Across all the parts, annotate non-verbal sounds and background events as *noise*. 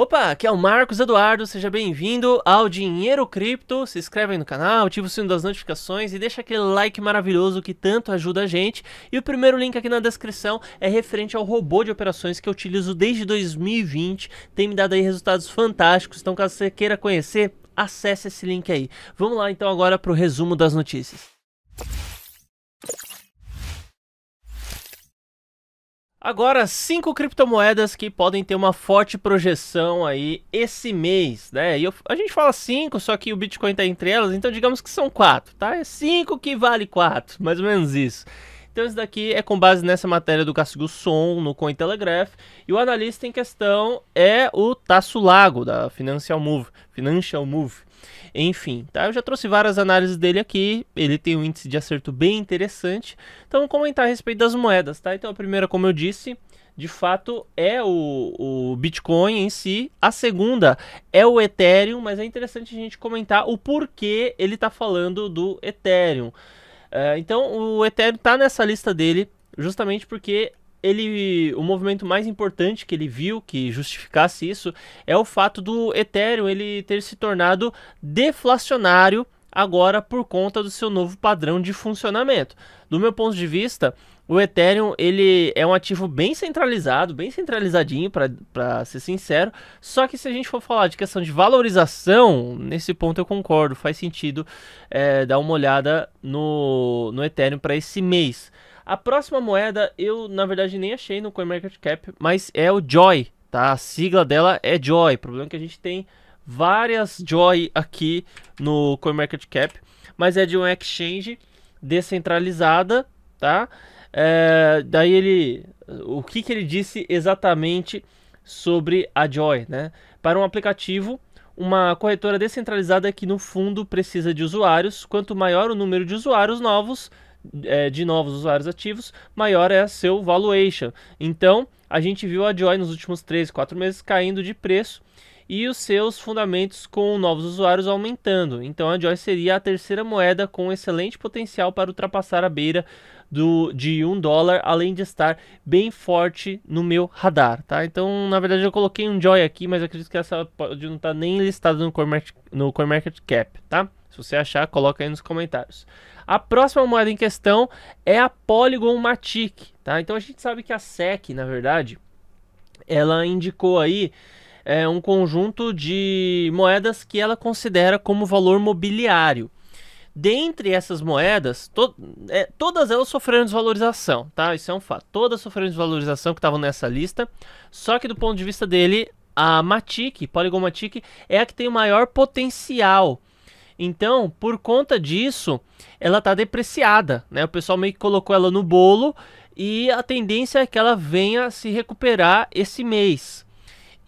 Opa, aqui é o Marcos Eduardo, seja bem-vindo ao Dinheiro Cripto. Se inscreve aí no canal, ativa o sino das notificações e deixa aquele like maravilhoso que tanto ajuda a gente. E o primeiro link aqui na descrição é referente ao robô de operações que eu utilizo desde 2020. Tem me dado aí resultados fantásticos, então caso você queira conhecer, acesse esse link aí. Vamos lá então agora para o resumo das notícias. Agora, cinco criptomoedas que podem ter uma forte projeção aí esse mês, né? E eu, a gente fala cinco, só que o Bitcoin tá entre elas, então digamos que são quatro, tá? É cinco que vale quatro, mais ou menos isso. Então isso daqui é com base nessa matéria do Cassigo Som no Cointelegraph. E o analista em questão é o Tasso Lago, da Financial Move. Financial Move. Enfim, tá? Eu já trouxe várias análises dele aqui. Ele tem um índice de acerto bem interessante. Então, vamos comentar a respeito das moedas, tá? Então, a primeira, como eu disse, de fato é o, o Bitcoin em si. A segunda é o Ethereum, mas é interessante a gente comentar o porquê ele está falando do Ethereum. É, então o Ethereum está nessa lista dele justamente porque ele o movimento mais importante que ele viu que justificasse isso é o fato do Ethereum ele ter se tornado deflacionário agora por conta do seu novo padrão de funcionamento. Do meu ponto de vista, o Ethereum ele é um ativo bem centralizado, bem centralizadinho, para ser sincero. Só que se a gente for falar de questão de valorização, nesse ponto eu concordo, faz sentido é, dar uma olhada no, no Ethereum para esse mês. A próxima moeda eu, na verdade, nem achei no CoinMarketCap, mas é o Joy, tá? A sigla dela é Joy. O problema é que a gente tem várias Joy aqui no CoinMarketCap, mas é de um exchange descentralizada, tá? É, daí ele. O que, que ele disse exatamente sobre a Joy, né? Para um aplicativo, uma corretora descentralizada que no fundo precisa de usuários. Quanto maior o número de usuários novos, é, de novos usuários ativos, maior é seu valuation. Então, a gente viu a Joy nos últimos 3, 4 meses caindo de preço e os seus fundamentos com novos usuários aumentando. Então a Joy seria a terceira moeda com excelente potencial para ultrapassar a beira do, de um dólar, além de estar bem forte no meu radar, tá? Então, na verdade, eu coloquei um Joy aqui, mas acredito que essa pode não estar tá nem listada no CoinMarketCap, no Cap, tá? Se você achar, coloca aí nos comentários. A próxima moeda em questão é a Polygon Matic, tá? Então, a gente sabe que a SEC, na verdade, ela indicou aí é um conjunto de moedas que ela considera como valor mobiliário. Dentre essas moedas, to é, todas elas sofreram desvalorização, tá? Isso é um fato. Todas sofreram desvalorização que estavam nessa lista. Só que do ponto de vista dele, a Matic, Polygon Matic, é a que tem o maior potencial. Então, por conta disso, ela está depreciada, né? O pessoal meio que colocou ela no bolo e a tendência é que ela venha se recuperar esse mês.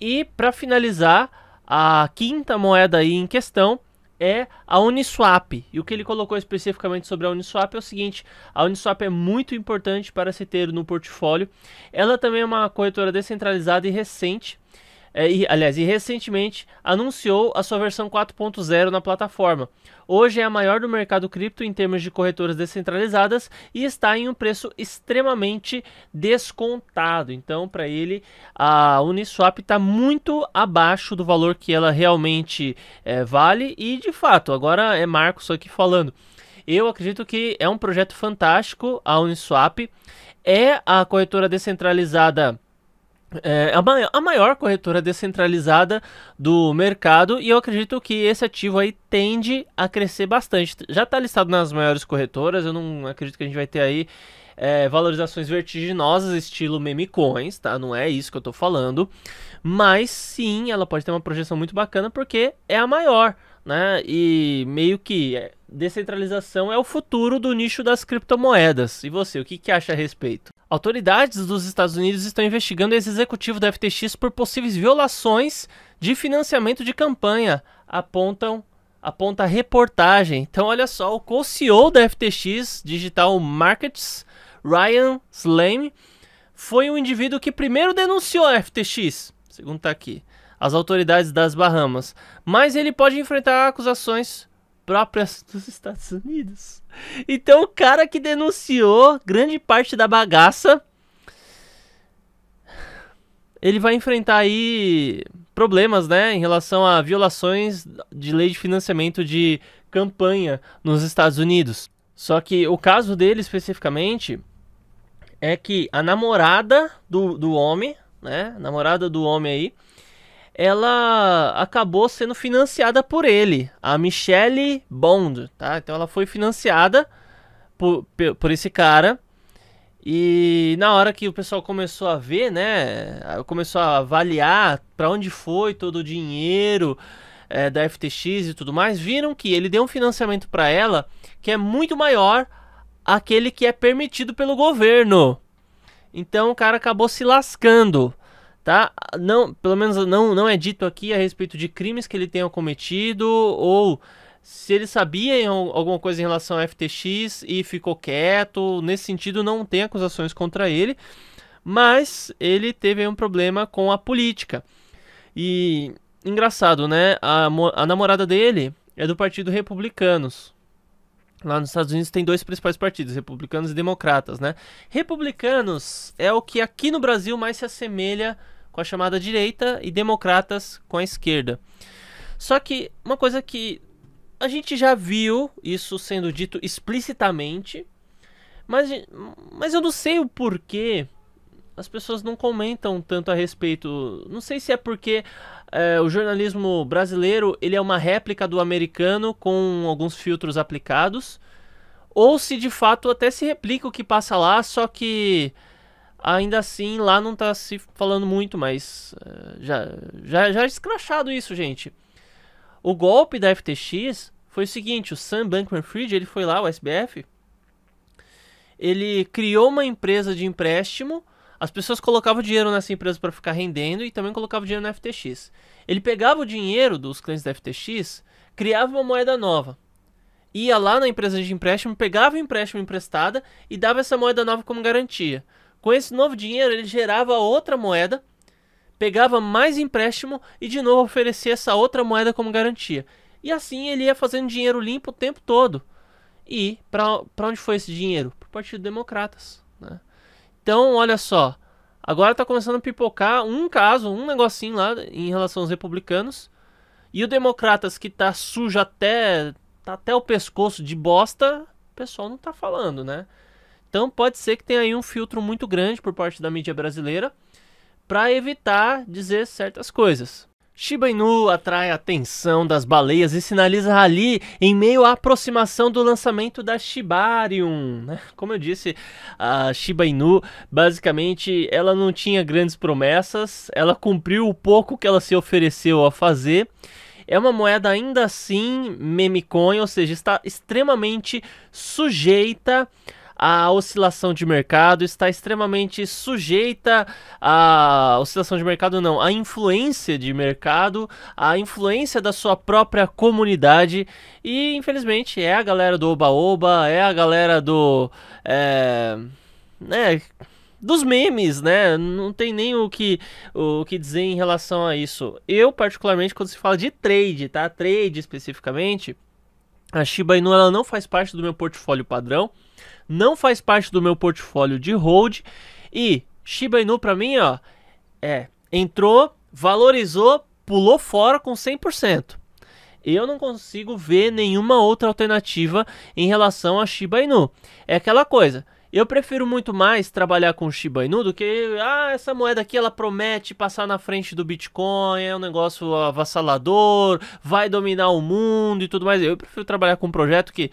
E para finalizar, a quinta moeda aí em questão é a Uniswap. E o que ele colocou especificamente sobre a Uniswap é o seguinte: a Uniswap é muito importante para se ter no portfólio. Ela também é uma corretora descentralizada e recente é, e, aliás, e recentemente anunciou a sua versão 4.0 na plataforma. Hoje é a maior do mercado cripto em termos de corretoras descentralizadas e está em um preço extremamente descontado. Então, para ele, a Uniswap está muito abaixo do valor que ela realmente é, vale e, de fato, agora é Marcos aqui falando. Eu acredito que é um projeto fantástico a Uniswap. É a corretora descentralizada é a maior corretora descentralizada do mercado e eu acredito que esse ativo aí tende a crescer bastante. Já está listado nas maiores corretoras, eu não acredito que a gente vai ter aí é, valorizações vertiginosas, estilo meme coins, tá? Não é isso que eu estou falando. Mas sim, ela pode ter uma projeção muito bacana porque é a maior, né? E meio que é, Descentralização é o futuro do nicho das criptomoedas. E você, o que, que acha a respeito? Autoridades dos Estados Unidos estão investigando esse executivo da FTX por possíveis violações de financiamento de campanha, apontam aponta a reportagem. Então, olha só, o co-CEO da FTX Digital Markets, Ryan Slame, foi o indivíduo que primeiro denunciou a FTX, segundo está aqui, as autoridades das Bahamas. Mas ele pode enfrentar acusações próprias *laughs* dos Estados Unidos. Então o cara que denunciou grande parte da bagaça ele vai enfrentar aí problemas, né, em relação a violações de lei de financiamento de campanha nos Estados Unidos. Só que o caso dele especificamente é que a namorada do, do homem, né, namorada do homem aí, ela acabou sendo financiada por ele, a Michelle Bond, tá? Então ela foi financiada por, por esse cara. E na hora que o pessoal começou a ver, né, começou a avaliar para onde foi todo o dinheiro é, da FTX e tudo mais, viram que ele deu um financiamento para ela que é muito maior aquele que é permitido pelo governo. Então o cara acabou se lascando tá? Não, pelo menos não, não é dito aqui a respeito de crimes que ele tenha cometido ou se ele sabia em alguma coisa em relação ao FTX e ficou quieto. Nesse sentido, não tem acusações contra ele, mas ele teve um problema com a política. E engraçado, né? A, a namorada dele é do Partido Republicanos. Lá nos Estados Unidos tem dois principais partidos, republicanos e democratas, né? Republicanos é o que aqui no Brasil mais se assemelha com a chamada direita e democratas com a esquerda. Só que uma coisa que a gente já viu isso sendo dito explicitamente, mas, mas eu não sei o porquê as pessoas não comentam tanto a respeito. Não sei se é porque é, o jornalismo brasileiro ele é uma réplica do americano com alguns filtros aplicados, ou se de fato até se replica o que passa lá, só que ainda assim lá não está se falando muito, mas eh, já, já, já é escrachado isso, gente. O golpe da FTX foi o seguinte, o Sam Bankman-Fried, ele foi lá, o SBF, ele criou uma empresa de empréstimo as pessoas colocavam dinheiro nessa empresa para ficar rendendo e também colocavam dinheiro na FTX. Ele pegava o dinheiro dos clientes da FTX, criava uma moeda nova. Ia lá na empresa de empréstimo, pegava o empréstimo emprestada e dava essa moeda nova como garantia. Com esse novo dinheiro, ele gerava outra moeda, pegava mais empréstimo e de novo oferecia essa outra moeda como garantia. E assim ele ia fazendo dinheiro limpo o tempo todo. E para onde foi esse dinheiro? Para o Partido Democratas. Né? Então, olha só. Agora está começando a pipocar um caso, um negocinho lá em relação aos republicanos. E o Democratas, que está sujo até, tá até o pescoço de bosta, o pessoal não está falando, né? Então pode ser que tenha aí um filtro muito grande por parte da mídia brasileira para evitar dizer certas coisas. Shiba Inu atrai a atenção das baleias e sinaliza ali em meio à aproximação do lançamento da Shibarium. Né? Como eu disse, a Shiba Inu, basicamente, ela não tinha grandes promessas, ela cumpriu o pouco que ela se ofereceu a fazer. É uma moeda ainda assim meme coin, ou seja, está extremamente sujeita a oscilação de mercado, está extremamente sujeita à oscilação de mercado, não, à influência de mercado, à influência da sua própria comunidade e, infelizmente, é a galera do Oba-Oba, é a galera do. É, né, dos memes, né? Não tem nem o que, o que dizer em relação a isso. Eu, particularmente, quando se fala de trade, tá? Trade especificamente, a Shiba Inu ela não faz parte do meu portfólio padrão não faz parte do meu portfólio de hold e Shiba Inu para mim, ó, é, entrou, valorizou, pulou fora com 100%. Eu não consigo ver nenhuma outra alternativa em relação a Shiba Inu. É aquela coisa, eu prefiro muito mais trabalhar com Shiba Inu do que ah, essa moeda aqui ela promete passar na frente do Bitcoin, é um negócio avassalador, vai dominar o mundo e tudo mais. Eu prefiro trabalhar com um projeto que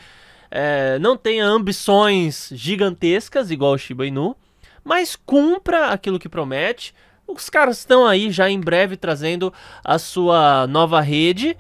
é, não tenha ambições gigantescas igual o Shiba Inu, mas cumpra aquilo que promete. Os caras estão aí já em breve trazendo a sua nova rede.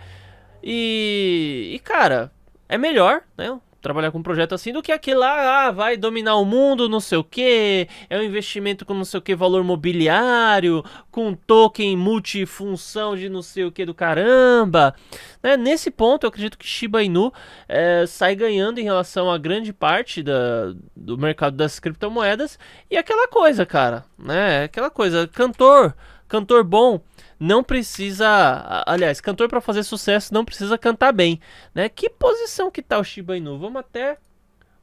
E, e cara, é melhor, né? trabalhar com um projeto assim do que aquele lá, ah, vai dominar o mundo, não sei o que, é um investimento com não sei o que valor mobiliário, com token multifunção de não sei o que do caramba. Né? Nesse ponto, eu acredito que Shiba Inu é, sai ganhando em relação a grande parte da, do mercado das criptomoedas e é aquela coisa, cara, né? É aquela coisa, cantor. Cantor bom não precisa, aliás, cantor para fazer sucesso não precisa cantar bem, né? Que posição que tá o Shiba Inu? Vamos até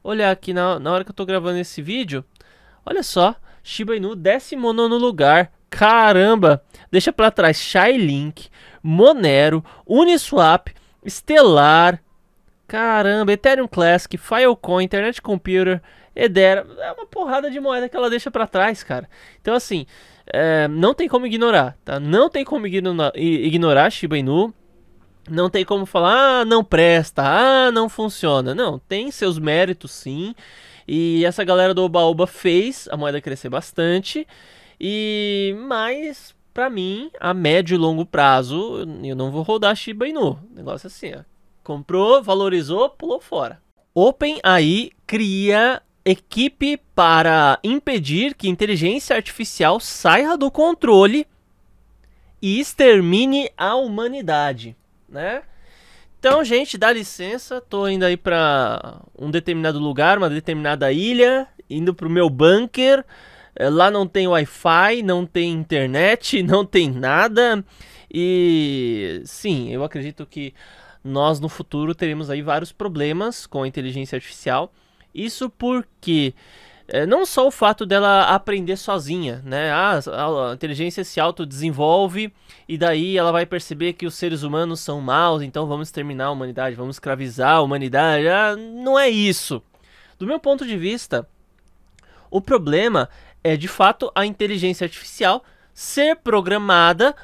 olhar aqui na, na hora que eu tô gravando esse vídeo. Olha só, Shiba Inu, 19 lugar. Caramba! Deixa para trás Shylink, Monero, Uniswap, Stellar, Caramba, Ethereum Classic, Filecoin, Internet Computer, Edera, é uma porrada de moeda que ela deixa para trás, cara. Então assim, é, não tem como ignorar, tá? Não tem como ignorar, ignorar Shiba Inu. Não tem como falar, ah, não presta, ah, não funciona. Não, tem seus méritos sim. E essa galera do Oba-Oba fez a moeda crescer bastante. E mas para mim, a médio e longo prazo, eu não vou rodar Shiba Inu. Negócio é assim, ó. Comprou, valorizou, pulou fora. Open aí cria equipe para impedir que inteligência artificial saia do controle e extermine a humanidade, né? Então, gente, dá licença, tô indo aí para um determinado lugar, uma determinada ilha, indo pro meu bunker. É, lá não tem Wi-Fi, não tem internet, *laughs* não tem nada. E sim, eu acredito que nós no futuro teremos aí vários problemas com a inteligência artificial isso porque é, não só o fato dela aprender sozinha, né? Ah, a, a inteligência se autodesenvolve e daí ela vai perceber que os seres humanos são maus, então vamos exterminar a humanidade, vamos escravizar a humanidade. Ah, não é isso. Do meu ponto de vista, o problema é de fato a inteligência artificial ser programada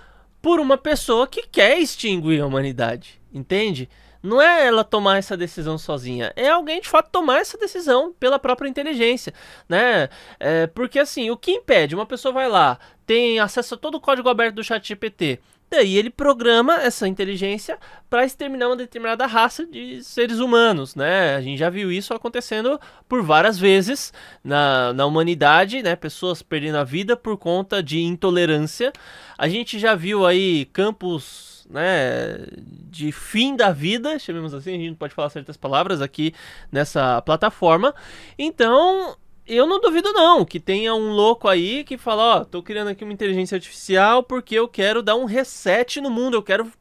por uma pessoa que quer extinguir a humanidade, entende? não é ela tomar essa decisão sozinha, é alguém de fato tomar essa decisão pela própria inteligência, né? É, porque assim, o que impede? Uma pessoa vai lá, tem acesso a todo o código aberto do ChatGPT, Daí ele programa essa inteligência para exterminar uma determinada raça de seres humanos, né? A gente já viu isso acontecendo por várias vezes na, na humanidade, né? Pessoas perdendo a vida por conta de intolerância. A gente já viu aí campos né, de fim da vida, chamemos assim, a gente não pode falar certas palavras aqui nessa plataforma. Então, eu não duvido não que tenha um louco aí que fala, ó, oh, tô criando aqui uma inteligência artificial porque eu quero dar um reset no mundo, eu quero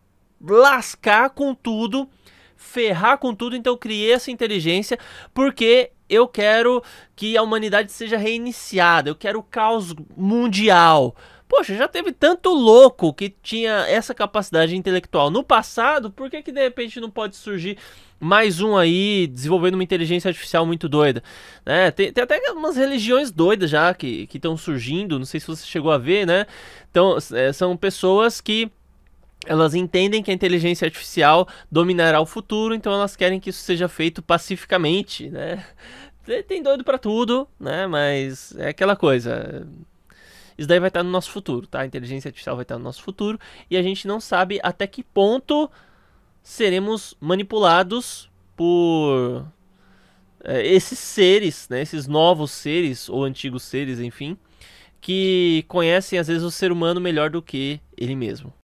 lascar com tudo, ferrar com tudo, então eu criei essa inteligência porque eu quero que a humanidade seja reiniciada, eu quero o caos mundial. Poxa, já teve tanto louco que tinha essa capacidade intelectual no passado, por que que de repente não pode surgir mais um aí desenvolvendo uma inteligência artificial muito doida. Né? Tem, tem até umas religiões doidas já que estão surgindo, não sei se você chegou a ver, né? Então, é, são pessoas que elas entendem que a inteligência artificial dominará o futuro, então elas querem que isso seja feito pacificamente, né? Tem doido para tudo, né? Mas é aquela coisa. Isso daí vai estar no nosso futuro, tá? A inteligência artificial vai estar no nosso futuro e a gente não sabe até que ponto seremos manipulados por é, esses seres, né, esses novos seres ou antigos seres, enfim, que conhecem às vezes o ser humano melhor do que ele mesmo.